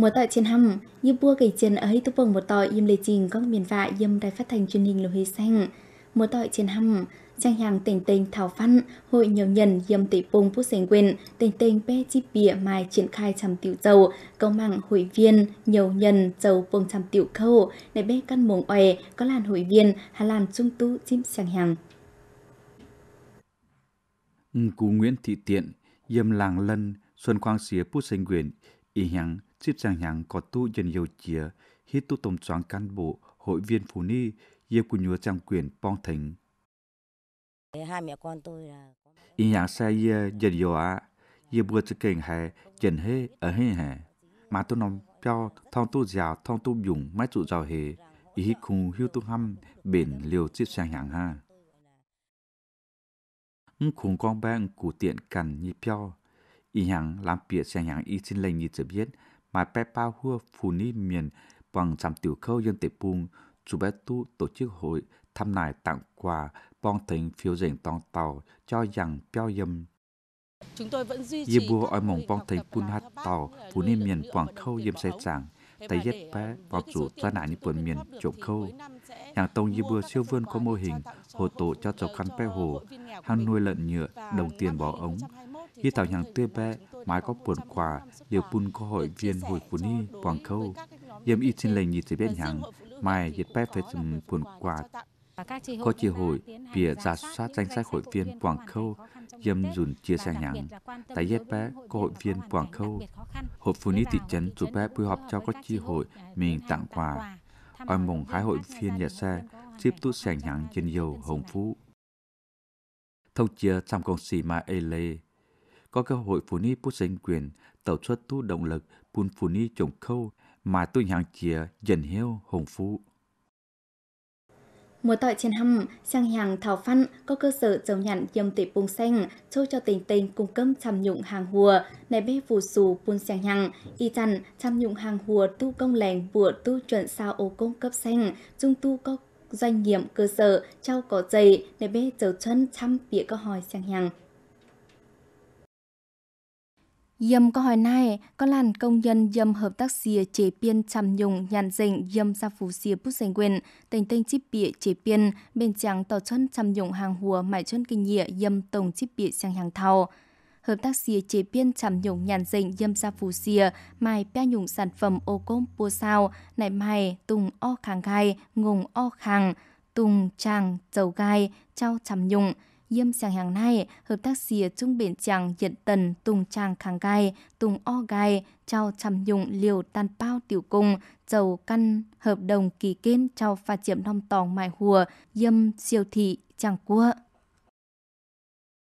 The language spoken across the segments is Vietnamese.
Mùa tại trên hầm, như bua gầy chân ấy tu bồng một tội im lệ trình các miền vạ dâm đài phát thanh truyền hình lưu huy xanh. Mùa tội trên hầm, trang hàng tỉnh tình thảo văn, hội nhiều nhân dâm tỷ bùng phút sành quyền, tỉnh tình bê chi bìa mai triển khai trăm tiểu dầu, công mạng hội viên, nhiều nhân dầu bùng trăm tiểu khâu, để bê căn mùng oè, có làn hội viên, hà làn trung tu chim trang hàng. cụ Nguyễn Thị Tiện, dâm làng lân, xuân quang xía phút sành quyền, y hằng dịp dàng nhàng có tu dân yêu chia hít tu tổng choáng cán bộ, hội viên phụ nữ, yêu của nhúa trang quyền bong thành. Hai mẹ con tôi là... Ý nhạc xe yêu dân yêu á, yêu bữa chơi kênh hè, dân hê, ở hê hè. Mà tôi nông cho thong tu giàu, thong tu dùng, máy trụ giàu hề, ý hít khu hiu tu hăm, bền liều dịp dàng hàng ha. Khủng con bang cụ tiện cần nhịp piao, ý hàng làm việc sang hàng y xin lệnh như chỉ biết mà Peppa Hua Phụ Ni Miền bằng giảm tiểu khâu dân tế buông, chủ bé tu tổ chức hội thăm nài tặng quà bong thành phiếu rỉnh tòng tàu cho rằng peo dâm. Chúng tôi vẫn duy trì bùa oi mộng bong thành quân hát tàu Phụ Ni Miền Quảng Khâu dâm xe chàng, tay yết bé vào rủ ra nạn như quần miền trộm khâu. Hàng tông yêu bùa siêu vươn có mô hình, hồ tổ cho cháu khăn bé hồ, hàng nuôi lợn nhựa, đồng tiền bỏ ống, khi tạo nhàng tê bé mái có buồn quả điều bùn có hội viên hội phụ ni quảng khâu yếm y trên lệnh nhị tế bên nhàng mai hiện bé phải dùng buồn quả có chi hội bìa giả soát danh sách hội viên quảng khâu yếm dùn chia sẻ nhàng tại yết bé có hội viên quảng khâu hội phụ nữ thị trấn chủ bé buổi họp cho có chi hội mình tặng quà oi mùng hai hội viên nhà xe tiếp tút sẻ nhàng trên dầu hồng phú thông chia trong công sĩ mà ê lê có cơ hội phụ nữ bút giành quyền tạo xuất tu động lực buôn phụ nữ trồng khâu mà tôi hàng chia dần hiếu hồng phú. Mùa tỏi trên hầm, sang hàng thảo phân có cơ sở trồng nhặn dầm tỷ bùng xanh, châu cho tình tình cung cấp chăm nhụng hàng hùa, này bê phù xù bùn sang hàng, y chăn chăm nhụng hàng hùa tu công lành bùa tu chuẩn sao ô công cấp xanh, trung tu có doanh nghiệm cơ sở trao có dày để bê chấu chân chăm bịa cơ hỏi sang hàng Dâm có hỏi nay có làn công nhân dâm hợp tác xìa chế biên chăm nhung nhàn dịnh dâm gia phù xìa bút sành quyền, tình tinh chip bịa chế biên, bên trắng tàu chân chăm nhung hàng hùa mại chân kinh nhịa dâm tổng chip bịa sang hàng thầu. Hợp tác xìa chế biên chăm nhung nhàn dịnh dâm gia phù xìa, mai pe nhung sản phẩm ô côm bua sao, nại mai tùng o khang gai, ngùng o khang, tùng tràng, dầu gai, trao chăm nhung, Yêm chàng hàng này, hợp tác xìa trung biển chàng diện tần tùng chàng kháng gai, tùng o gai, trao chầm dụng liều tan bao tiểu cung, dầu căn, hợp đồng kỳ kết trao pha chiếm nông tòng mại hùa, yêm siêu thị chàng cua.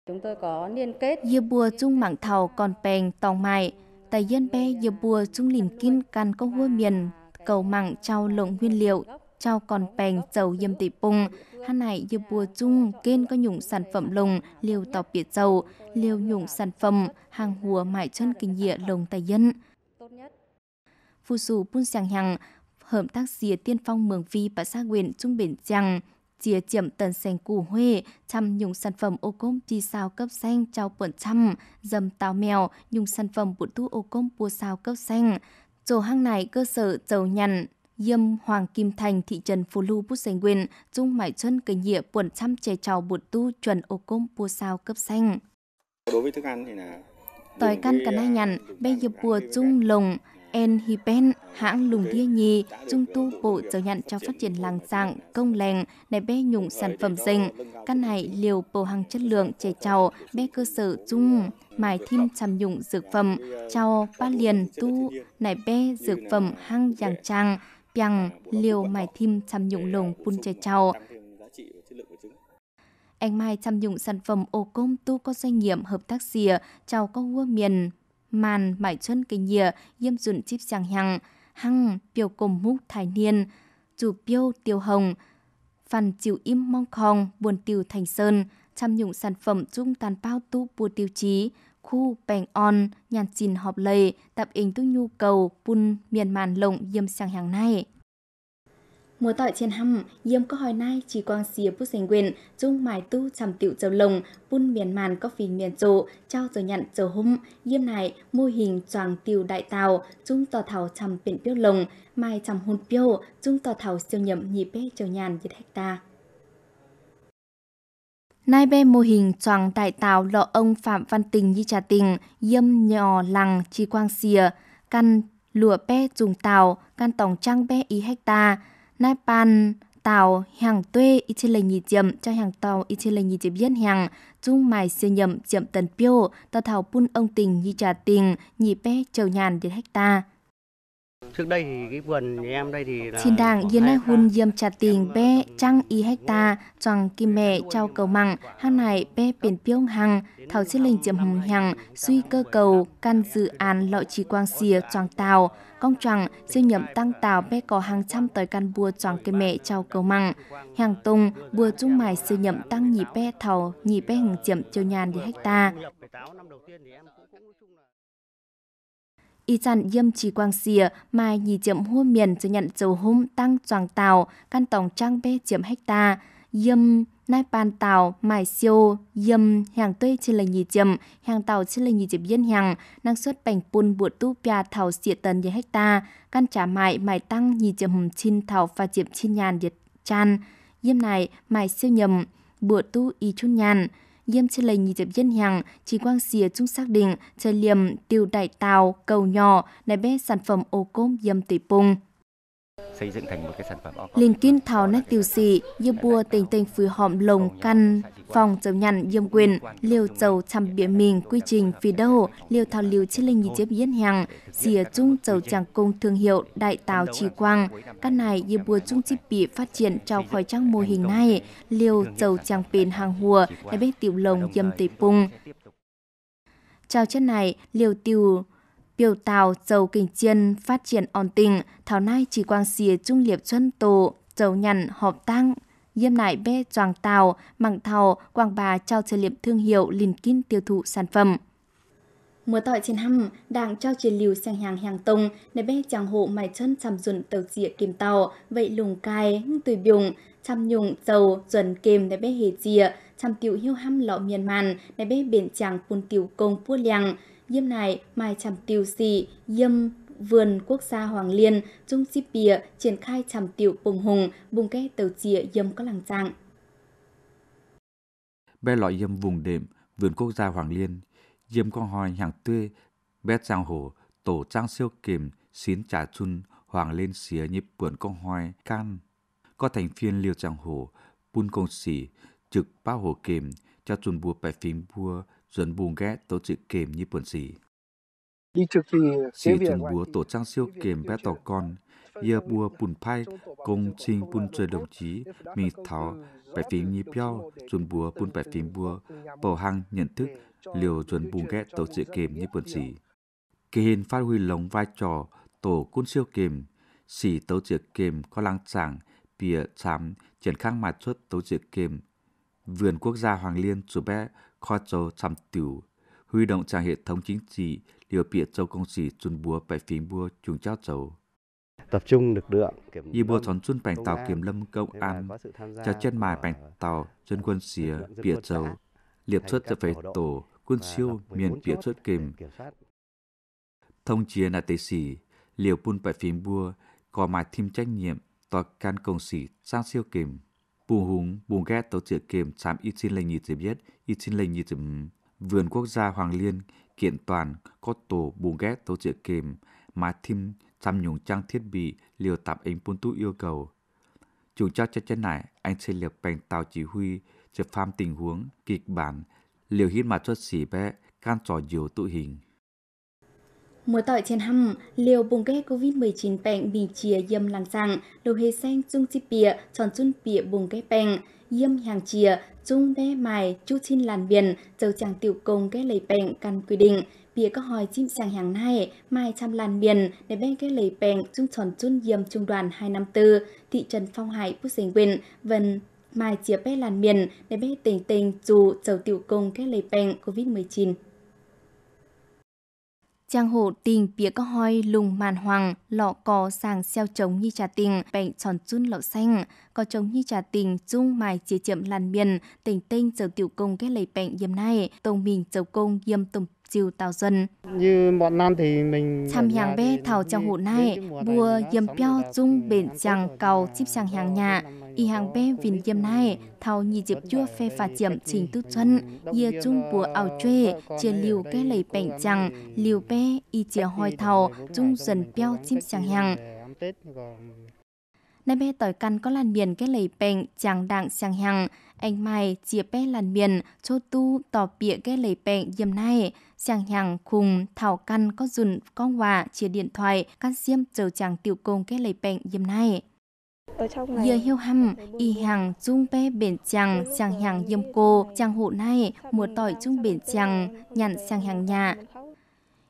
Chúng tôi có liên kết. Yê bùa trung mảng thảo còn bèn tòng mại, tại dân bè yê bùa trung lìn kinh can có hua miền, cầu mạng trao lộng nguyên liệu cho còn bèn dầu dâm tỷ bùng hắn này như bùa chung kên có nhủng sản phẩm lùng liều tỏ biệt dầu liều nhủng sản phẩm hàng hùa mãi chân kinh địa lồng tài dân phu dù bun sang hằng hợp tác dìa tiên phong mường vi và xa quyền trung biển rằng chia chiếm tần sành củ huê chăm nhung sản phẩm ô cốm chi sao cấp xanh trao quần chăm dầm táo mèo nhung sản phẩm bụt tu ô cốm bùa sao cấp xanh chỗ hang này cơ sở dầu nhằn Yêm Hoàng Kim Thành thị trấn phù Lu Bút Sành Quyền, Dung mại Xuân Cây Nhịa Buồn Trăm Chè Trào Bụt Tu Chuẩn Ô Côm bùa Sao Cấp Xanh. Đối với thức ăn thì là Tỏi căn cả nai nhằn, bây giờ bùa chung lồng, En Hipen, ờ, hãng lùng đia nhì, trung tu bộ trở nhận cho phát triển làng dạng, công lành, để bé nhụng sản phẩm dinh. Căn này liều bầu hàng chất lượng trẻ trào bé cơ sở chung, mài thêm chăm nhụng dược phẩm, cho ờ, ba liền tu, nải bé dược phẩm hang giàng trang, piang liều mải thim chăm nhũng lồng pun chè chào. Anh Mai chăm nhũng sản phẩm ô côm tu có doanh nghiệp hợp tác xìa chào có vua miền. Màn mải chân cây nhìa yêm dụn chip chàng hằng. Hăng biểu cồm múc thái niên. Chủ piêu tiêu hồng. Phản chịu im mong khong buồn tiêu thành sơn. Chăm nhũng sản phẩm chung tàn bao tu bùa tiêu chí khu bèn on nhàn xin họp lề tập ứng tu nhu cầu bun miền màn lộng yêm sang hàng này. Mùa tỏi trên hầm, yêm có hồi nay chỉ quang xìa bút sành quyền, chung mài tu chằm tiểu châu lồng, bun miền màn có phình miền rộ, trao rồi nhận chờ hung, yêm này mô hình tròn tiêu đại tàu, chung tò thảo chằm biển biêu lồng, mai chằm hôn piêu, chung tò thảo siêu nhậm nhị bê châu nhàn dịch hectare. Nay bê mô hình tròn đại tàu lọ ông Phạm Văn Tình như Trà Tình, yâm nhỏ lằng chi quang xìa, căn lụa bê dùng tàu, căn tổng trăng bê y hecta, nay pan tàu hàng tuê y chê lệ nhị chậm cho hàng tàu y chê lệ nhị chậm dân hàng, chung mài siêu nhầm chậm tần piêu, tàu thảo pun ông tình như trà tình, nhị bê trầu nhàn đến hecta. Trước đây thì cái vườn nhà em đây thì là Xin đảng yên nay hun diêm chặt tiền bé trăng y hecta choàng kim mẹ trao cầu măng, hàng này bé biển piêu hằng thảo xin linh diệm hùng hằng suy cơ cầu căn dự án lợi trì quang xìa choàng tàu công choàng siêu nhậm tăng tàu bé có hàng trăm tới căn bùa choàng kim mẹ trao cầu măng, hàng tung bùa trung mài siêu nhậm tăng nhị bé thảo nhị bé hùng diệm châu nhàn đi hecta y chăn yêm trì quang xìa mai nhì chiếm hua miền cho nhận dầu hôm tăng choàng tàu căn tổng trang bê chiếm hecta yêm nai pan tàu mai siêu yêm hàng tươi trên lầy nhì chiếm hàng tàu trên lầy nhì chiếm yên hàng năng suất bành pun bụt tu pia thảo xịa tần dưới hecta căn trả mại mai tăng nhì chiếm hùm chin thảo và chiếm chin nhàn diệt chan yêm này mai siêu nhầm bụt tu y chun nhàn Yêm trên lầy nhị dập dân hàng, chỉ quang xìa chung xác định, chơi liềm, tiêu đại tàu, cầu nhỏ, này bé sản phẩm ô cốm dâm tỷ pung xây dựng thành một cái sản phẩm Linh kiên thảo nét tiêu xì, như bùa tình tình phứ hòm lồng căn, phòng chấm nhằn yêm quyền, liều chầu chăm biển mình quy trình phi đâu, liều thảo liều chi linh nhị chếp yên hàng, xìa chung chầu chàng cung thương hiệu đại tàu trì quang. căn này như bùa chung chi bị phát triển trao khỏi trang mô hình này, liều chầu chàng pin hàng hùa, đại bếp tiểu lồng dâm tỷ pung Trao chất này, liều tiêu biểu tạo dầu kinh chiên phát triển ổn định, thảo nay chỉ quang xìa trung liệp xuân tổ, dầu nhằn họp tăng, diêm nại bê choàng tàu, mảng thầu, quảng bà trao trợ liệm thương hiệu liền kín tiêu thụ sản phẩm. Mùa tỏi trên hăm, đang trao chiến lưu sang hàng hàng tông, nơi bê chàng hộ mài chân chăm dùn tàu dịa kìm tàu, vậy lùng cai, tùy bùng, chăm nhung, dầu, dần kìm nơi bê hề dịa, chăm tiểu hiu hăm lọ miền màn, nơi bê biển chàng phun tiểu công pua liang, Diêm này mai chằm tiêu xì diêm vườn quốc gia Hoàng Liên, trung chi bìa triển khai chằm tiểu bùng hùng, bùng ke tàu chìa diêm có làng trạng. Bé loại diêm vùng đệm, vườn quốc gia Hoàng Liên, diêm con hòi hàng tươi, bé trang hồ tổ trang siêu kìm, xín trà chun, hoàng lên xía nhịp vườn con hòi can. Có thành phiên liều trang hồ bun công xỉ, trực bao hồ kìm, cho chun bùa bài phím bùa, dẫn buông ghé tổ chức kềm như buồn gì. Sĩ trường búa tổ trang siêu kềm bé tàu con, giờ búa bùn phai công trình bùn trời đồng chí, mình thảo bài phím như piao, chuẩn búa bùn bài phím búa, bầu hăng nhận thức liều chuẩn buông ghé tổ chức kềm như buồn gì. Kỳ hình phát huy lòng vai trò tổ quân siêu kềm, sĩ tổ chức kềm có lăng tràng, bìa chám triển khang mặt xuất tổ chức kềm vườn quốc gia Hoàng Liên chủ bé khoa châu chăm tiểu, huy động cả hệ thống chính trị, liều bịa châu công sĩ chun búa bài phím búa chung chát châu. Tập trung lực lượng kiểm Y búa thón chun bành tàu kiểm lâm công an, cho chân mài bành tàu dân quân xìa bịa châu, liệp xuất cho phải tổ quân siêu miền bịa xuất kìm. Thông chia là tế sĩ, liều bun bài phím búa, có mài thêm trách nhiệm tòa can công sĩ sang siêu kìm. Bùng húng, bùng ghét tổ chữa kềm chám y xin lệnh nhị chỉ biết, y xin lệnh nhị chỉ vườn quốc gia Hoàng Liên, kiện toàn, có tổ bùng ghét tổ chữa kềm, mà thêm chăm nhúng trang thiết bị liều tạp anh bún tú yêu cầu. Chúng cho cho chân này, anh sẽ liều bành tàu chỉ huy, chụp pham tình huống, kịch bản, liều hít mà xuất xỉ bé, can trò nhiều tụ hình. Mùa tỏi trên hầm, liều bùng ghé COVID-19 bệnh bị chia dâm làm rằng, đầu hề xanh chung chi bìa, tròn chun bìa bùng ghé bệnh, dâm hàng chia, chung bé mài, chú xin làn biển, dầu chàng tiểu công ghé lấy bệnh căn quy định. Bìa có hỏi chim chàng hàng này, mai chăm làn biển, để bên ghé lấy bệnh chung tròn chun dâm trung đoàn hai năm tư thị trấn Phong Hải, Phúc Sinh Quyện, Vân, mài chia bé làn biển, để bé tình tình dù dầu tiểu công ghé lấy bệnh COVID-19 trang hổ tình bia có hoi lùng màn hoàng, lọ cò sàng xeo trống như trà tình, bệnh tròn chun lọ xanh, có trống như trà tình, chung mài chia chậm làn miền, tỉnh tinh dầu tiểu công cái lấy bệnh diêm nay tông mình dầu công diêm tổng chiều tàu dân. Như bọn nam thì mình... Tham hàng bê thảo trong hụ này, bùa dầm peo dung bền chàng cầu chip chàng hàng nhà, y hàng bê vìn dầm này, thảo nhị dịp chua phê phà chậm trình tư chân, yê chung bùa ảo trê, chia liều cái lấy bảnh chàng, liều bê y chia hoi thảo, chung dần peo chip chàng hàng. Nay bê tỏi căn có làn biển cái lấy bảnh chàng đạng chàng hàng, anh mai chia bé làn miền cho tu tỏ bịa ghé lấy bệnh dìm nay chàng hàng cùng thảo căn có dùn con hòa chia điện thoại căn xiêm chờ chàng tiểu công ghé lấy bệnh dìm nay Giờ hiêu hăm, y hàng chung bé biển chàng, chàng hàng dìm cô, chàng hộ nay mùa tỏi chung biển chàng, nhận chàng hàng nhà,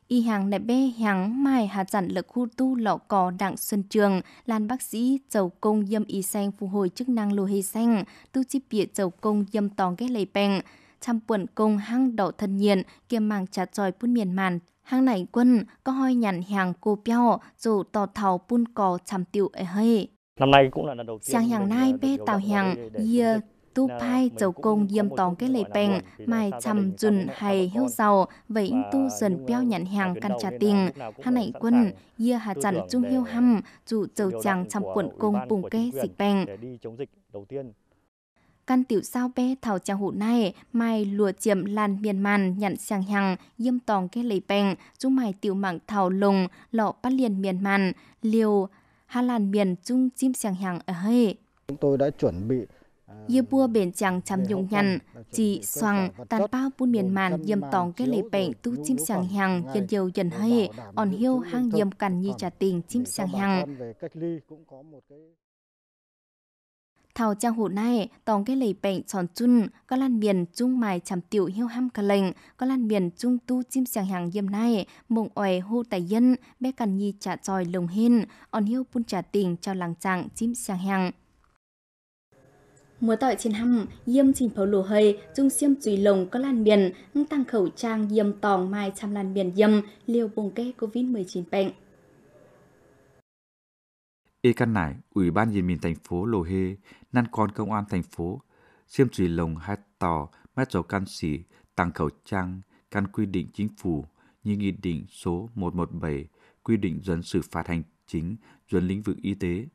y hàng nẹp bê hàng mai hà dặn lực khu tu lọ cò đặng xuân trường lan bác sĩ dầu công dâm y xanh phục hồi chức năng lô hê xanh tu chi bịa dầu công dâm tòng ghét lầy bèn trăm quận công hăng đậu thân nhiên kiềm màng chặt tròi bút miền màn hang này quân có hoi nhằn hàng cô bèo dù tò thảo pun cò chằm tiểu ấy hay Năm nay cũng là lần đầu tiên. Sang hàng ờ, nay bê tàu hàng, yeah, tu pai dầu công diêm tòng cái lệ bèn mai chăm dùn hay hiếu giàu vậy tu dần beo nhận hàng căn trà tình hắn nảy quân yê hà chặn trung hiếu hâm dù dầu chàng chăm quận công bùng kê dịch bèn căn tiểu sao bé thảo chàng hụ này mai lùa chiếm lan miền màn nhận chàng hàng diêm tòng cái lấy bèn chúng mai tiểu mạng thảo lùng lọ bắt liền miền màn liều hà lan miền trung chim chàng hàng ở hơi chúng tôi đã chuẩn bị Yêu bua bền chẳng chăm dụng nhằn, chỉ soàng tàn bao buôn miền màn yêm tòng cái lệ bệnh tu chim sàng hàng dần dầu dần hay, on hiêu hang yêm cằn nhi trả tình chim sàng hàng. Thảo trang hồ này, tòng cái lệ bệnh tròn chun, có lan miền chung mài chằm tiểu hiêu ham cả lệnh, có lan miền chung tu chim sàng hàng yêm này, mộng oài hô tài dân, bé cằn nhi trả tròi lồng hên, on hiêu bun trả tình cho làng trạng chim sàng hàng. Mùa tỏi trên hầm, yêm trình phấu lù hơi, dung xiêm chùy lồng có lan biển, tăng khẩu trang yêm tòng mai trăm lan biển yêm, liều bùng kê COVID-19 bệnh. Y căn nải, Ủy ban nhân dân thành phố Lô Hê, năn con công an thành phố, xiêm chùy lồng hai tò, mét dầu can xỉ, tăng khẩu trang, căn quy định chính phủ như Nghị định số 117 quy định dân xử phạt hành chính dần lĩnh vực y tế.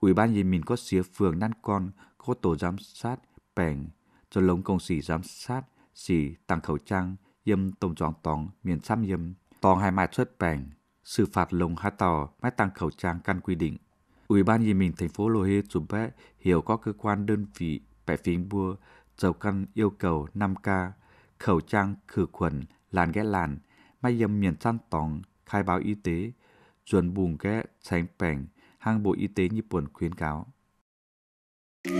Ủy ban Nhân dân có xía phường năn Con có tổ giám sát bèn cho lống công sĩ giám sát xì tăng khẩu trang yêm tông tròn tòng miền xăm yêm tòng hai mai xuất bèn xử phạt lồng hạ tàu mai tăng khẩu trang căn quy định ủy ban nhân mình thành phố lô hê chụp bé hiểu có cơ quan đơn vị bẻ phím bua dầu căn yêu cầu 5K, khẩu trang, khử khuẩn, làn ghé làn, may dâm miền xăm tòng, khai báo y tế, chuẩn bùn ghé tránh bẻng, hàng bộ y tế Nhật Bản khuyến cáo khẩu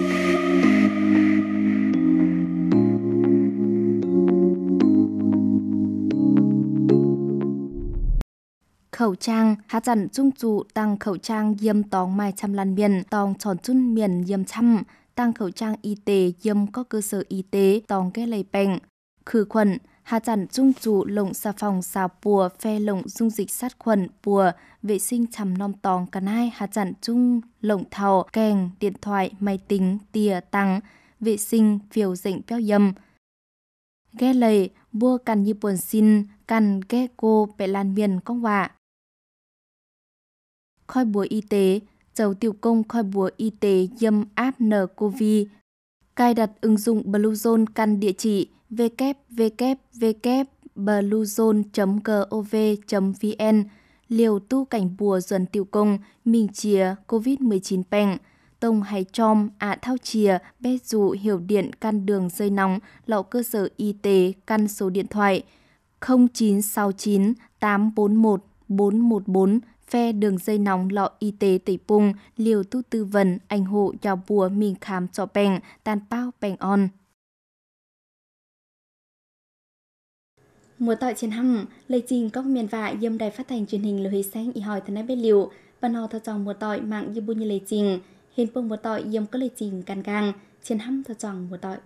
trang hạ dặn trung trụ tăng khẩu trang diêm tòng mai trăm lan miền tòng tròn chun miền diêm trăm tăng khẩu trang y tế diêm có cơ sở y tế tòng cái lây bệnh khử khuẩn Hà chản dung chủ lộng xà phòng xà bùa phe lộng dung dịch sát khuẩn bùa vệ sinh chằm non tòng cả hai hà chản dung lộng thảo kèn điện thoại máy tính tìa tăng vệ sinh phiêu dịnh béo dâm ghe lầy bua cằn như buồn xin cằn ghe cô bệ lan miền công hòa khói bùa y tế chầu tiểu công khói bùa y tế dâm áp nờ covid Cài đặt ứng dụng Bluezone căn địa chỉ www.bluezone.gov.vn liều tu cảnh bùa dần tiêu công, mình chia COVID-19 bệnh, tông hay chom ạ à thao chìa, bé dụ hiểu điện căn đường dây nóng, lậu cơ sở y tế căn số điện thoại 0969 841 414 phe đường dây nóng lọ y tế tẩy pung liều tu tư vấn anh hộ cho bùa mình khám cho bèn tan bao bèn on. Mùa tội trên hầm, lấy trình các miền vạ dâm đài phát thanh truyền hình lưu hí sáng y hỏi thân ái bên liệu, và nò thật dòng mùa tội mạng như bu như lấy trình, hiện phương mùa tội dâm có lấy trình càng càng, trên hầm thật dòng mùa tội.